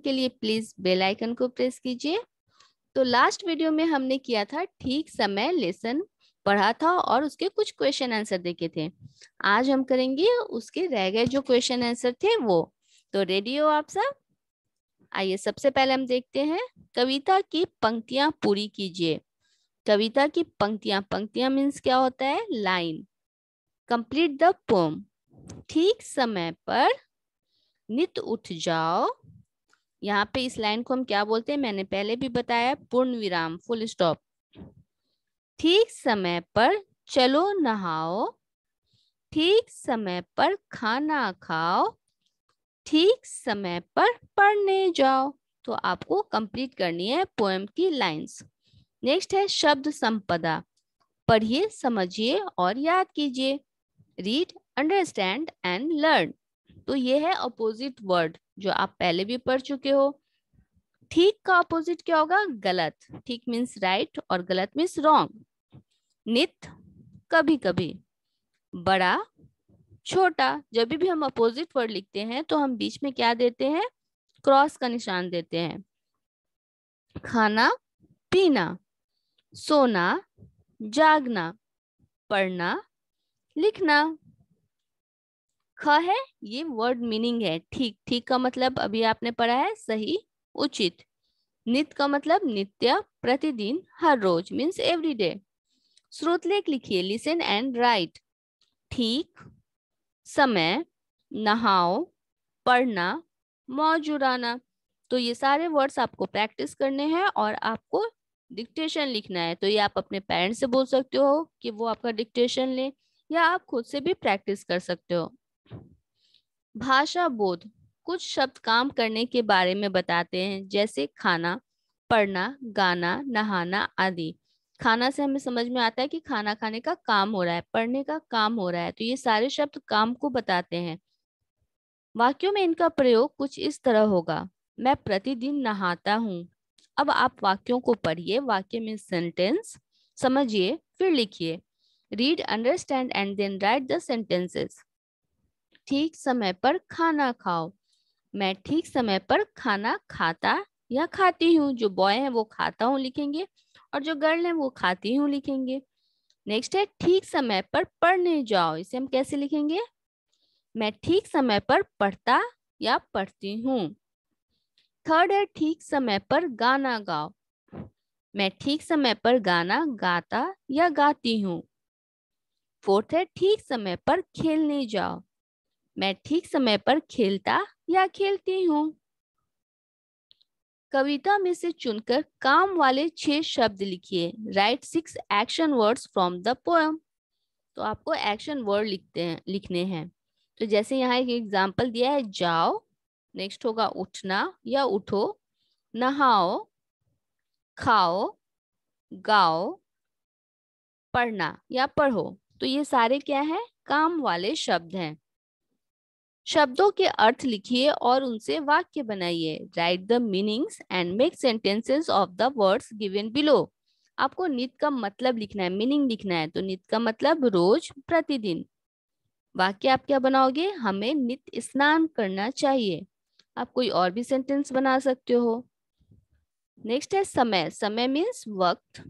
के लिए please bell icon को प्रेस कीजिए तो लास्ट वीडियो में हमने किया था ठीक समय लेसन पढ़ा था और उसके कुछ क्वेश्चन आंसर देखे थे आज हम करेंगे उसके रह गए जो क्वेश्चन आंसर थे वो तो रेडी हो आप सब आइए सबसे पहले हम देखते हैं कविता की पंक्तियां पूरी कीजिए कविता की पंक्तियां पंक्तियां मीन्स क्या होता है लाइन कंप्लीट द पोम ठीक समय पर नित उठ जाओ यहाँ पे इस लाइन को हम क्या बोलते हैं मैंने पहले भी बताया पूर्ण विराम फुल स्टॉप ठीक समय पर चलो नहाओ ठीक समय पर खाना खाओ ठीक समय पर पढ़ने जाओ तो आपको कंप्लीट करनी है पोएम की लाइंस नेक्स्ट है शब्द संपदा पढ़िए समझिए और याद कीजिए रीड अंडरस्टैंड एंड लर्न तो ये है अपोजिट वर्ड जो आप पहले भी पढ़ चुके हो ठीक का अपोजिट क्या होगा गलत ठीक मीन्स राइट और गलत मीन्स रॉन्ग नित कभी कभी बड़ा छोटा जब भी हम अपोजिट वर्ड लिखते हैं तो हम बीच में क्या देते हैं क्रॉस का निशान देते हैं खाना पीना सोना जागना पढ़ना लिखना ख है ये वर्ड मीनिंग है ठीक ठीक का मतलब अभी आपने पढ़ा है सही उचित नित का मतलब नित्य प्रतिदिन हर रोज मीन्स एवरी डे स्रोत लेख लिखिए लिसन एंड राइट ठीक समय नहाओ पढ़ना मौजुराना तो ये सारे वर्ड्स आपको प्रैक्टिस करने हैं और आपको डिक्टेशन लिखना है तो ये आप अपने पेरेंट्स से बोल सकते हो कि वो आपका डिक्टेशन ले या आप खुद से भी प्रैक्टिस कर सकते हो भाषा बोध कुछ शब्द काम करने के बारे में बताते हैं जैसे खाना पढ़ना गाना नहाना आदि खाना से हमें समझ में आता है कि खाना खाने का काम हो रहा है पढ़ने का काम हो रहा है तो ये सारे शब्द काम को बताते हैं वाक्यों में इनका प्रयोग कुछ इस तरह होगा मैं प्रतिदिन नहाता हूँ अब आप वाक्यों को पढ़िए वाक्य में सेंटेंस समझिए फिर लिखिए read understand and then write the sentences ठीक समय पर खाना खाओ मैं ठीक समय पर खाना खाता या खाती हूँ जो बॉय है वो खाता हूँ लिखेंगे और जो गर्ल है वो खाती हूँ लिखेंगे नेक्स्ट है ठीक समय पर पढ़ने जाओ इसे हम कैसे लिखेंगे मैं ठीक समय पर पढ़ता या पढ़ती हूँ थर्ड है ठीक समय पर गाना गाओ मैं ठीक समय पर गाना गाता या गाती हूँ फोर्थ है ठीक समय पर खेलने जाओ मैं ठीक समय पर खेलता या खेलती हूँ कविता में से चुनकर काम वाले छह शब्द लिखिए write six action words from the poem तो आपको एक्शन वर्ड लिखते हैं लिखने हैं तो जैसे यहाँ एक एग्जाम्पल दिया है जाओ नेक्स्ट होगा उठना या उठो नहाओ खाओ गाओ पढ़ना या पढ़ो तो ये सारे क्या है काम वाले शब्द हैं शब्दों के अर्थ लिखिए और उनसे वाक्य बनाइए write the meanings and make sentences of the words given below आपको नित का मतलब लिखना है मीनिंग लिखना है तो नित का मतलब रोज प्रतिदिन वाक्य आप क्या बनाओगे हमें नित स्नान करना चाहिए आप कोई और भी सेंटेंस बना सकते हो नेक्स्ट है समय समय मीन्स वक्त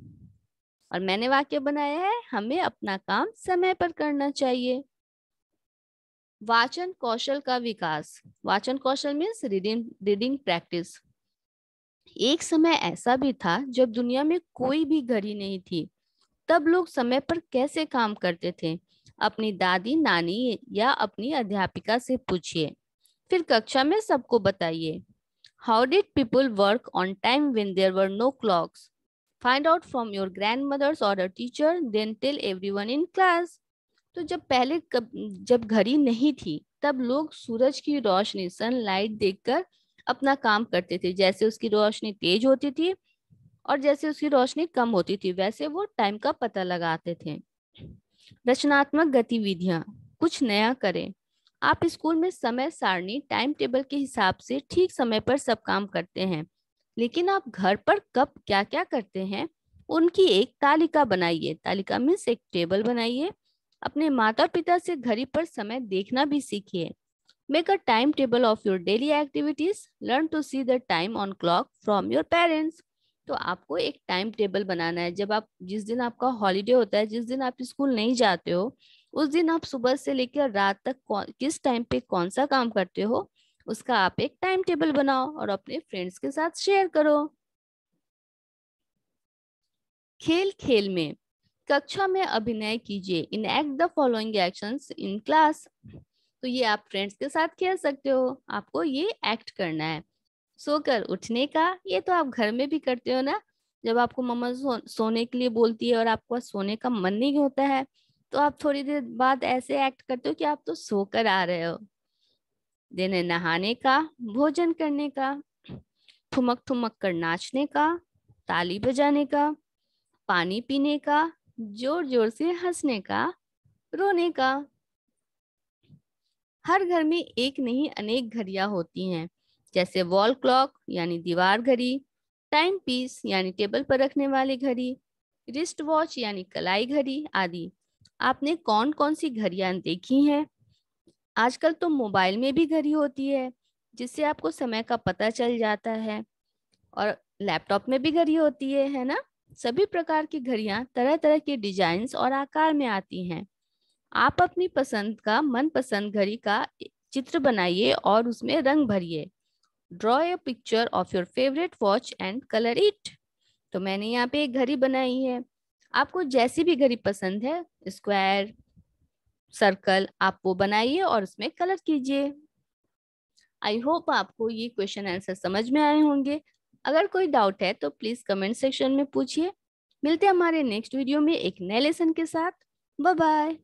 और मैंने वाक्य बनाया है हमें अपना काम समय पर करना चाहिए वाचन कौशल का विकास वाचन कौशल मीन्स रीडिंग रीडिंग प्रैक्टिस एक समय ऐसा भी था जब दुनिया में कोई भी घड़ी नहीं थी तब लोग समय पर कैसे काम करते थे अपनी दादी नानी या अपनी अध्यापिका से पूछिए फिर कक्षा में सबको बताइए how did people work on time when there were no clocks find out from your grandmothers और teacher then tell everyone in class तो जब पहले कब, जब घड़ी नहीं थी तब लोग सूरज की रोशनी सनलाइट देखकर अपना काम करते थे जैसे उसकी रोशनी तेज होती थी और जैसे उसकी रोशनी कम होती थी वैसे वो टाइम का पता लगाते थे रचनात्मक गतिविधियां कुछ नया करें आप स्कूल में समय सारणी टाइम टेबल के हिसाब से ठीक समय पर सब काम करते हैं लेकिन आप घर पर कब क्या क्या करते हैं उनकी एक तालिका बनाइए तालिका मीन्स एक टेबल बनाइए अपने माता पिता से घड़ी पर समय देखना भी सीखिए make a time table of your daily activities learn to see the time on clock from your parents तो आपको एक टाइम टेबल बनाना है जब आप जिस दिन आपका हॉलीडे होता है जिस दिन आप स्कूल नहीं जाते हो उस दिन आप सुबह से लेकर रात तक किस टाइम पे कौन सा काम करते हो उसका आप एक टाइम टेबल बनाओ और अपने फ्रेंड्स के साथ शेयर करो खेल खेल में कक्षा में अभिनय कीजिए enact the following action in class तो ये आप फ्रेंड्स के साथ खेल सकते हो आपको ये एक्ट करना है सोकर उठने का ये तो आप घर में भी करते हो ना जब आपको मम्मा सो, सोने के लिए बोलती है और आपको सोने का मन नहीं होता है तो आप थोड़ी देर बाद ऐसे एक्ट करते हो कि आप तो सोकर आ रहे हो देने नहाने का भोजन करने का थुमक थुमक कर नाचने का ताली बजाने का पानी पीने का जोर जोर से हंसने का रोने का हर घर में एक नहीं अनेक घड़ियां होती हैं जैसे वॉल क्लॉक यानी दीवार घड़ी टाइम पीस यानी टेबल पर रखने वाली घड़ी रिस्ट वॉच यानी कलाई घड़ी आदि आपने कौन कौन सी घड़ियां देखी हैं आजकल तो मोबाइल में भी घड़ी होती है जिससे आपको समय का पता चल जाता है और लैपटॉप में भी घड़ी होती है है ना सभी प्रकार की घड़ियां तरह तरह के डिजाइन और आकार में आती हैं आप अपनी पसंद का मनपसंद घड़ी का चित्र बनाइए और उसमें रंग भरिए draw a picture of your favourite watch and colour it तो मैंने यहाँ पे एक घड़ी बनाई है आपको जैसी भी घड़ी पसंद है स्क्वायर सर्कल आप वो बनाइए और उसमें कलर कीजिए आई होप आपको ये क्वेश्चन आंसर समझ में आए होंगे अगर कोई डाउट है तो प्लीज कमेंट सेक्शन में पूछिए मिलते हैं हमारे नेक्स्ट वीडियो में एक नए लेसन के साथ बाय बाय